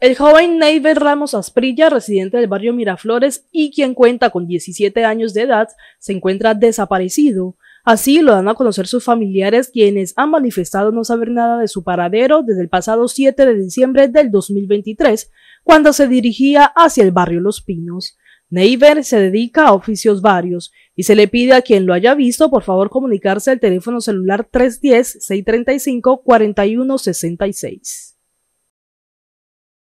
El joven Neyver Ramos Asprilla, residente del barrio Miraflores y quien cuenta con 17 años de edad, se encuentra desaparecido. Así lo dan a conocer sus familiares quienes han manifestado no saber nada de su paradero desde el pasado 7 de diciembre del 2023, cuando se dirigía hacia el barrio Los Pinos. Neyver se dedica a oficios varios y se le pide a quien lo haya visto por favor comunicarse al teléfono celular 310-635-4166.